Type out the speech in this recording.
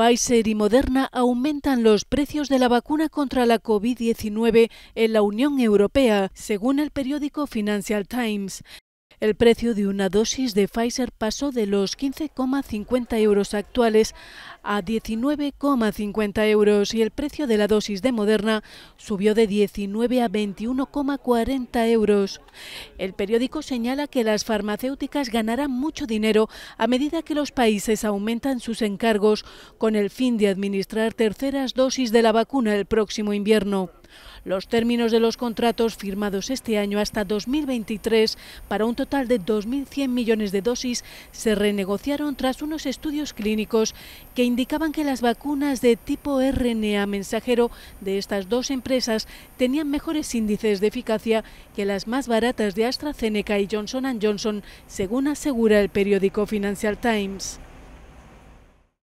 Pfizer y Moderna aumentan los precios de la vacuna contra la COVID-19 en la Unión Europea, según el periódico Financial Times. El precio de una dosis de Pfizer pasó de los 15,50 euros actuales a 19,50 euros y el precio de la dosis de Moderna subió de 19 a 21,40 euros. El periódico señala que las farmacéuticas ganarán mucho dinero a medida que los países aumentan sus encargos con el fin de administrar terceras dosis de la vacuna el próximo invierno. Los términos de los contratos firmados este año hasta 2023 para un total de 2.100 millones de dosis se renegociaron tras unos estudios clínicos que indicaban que las vacunas de tipo RNA mensajero de estas dos empresas tenían mejores índices de eficacia que las más baratas de AstraZeneca y Johnson Johnson, según asegura el periódico Financial Times.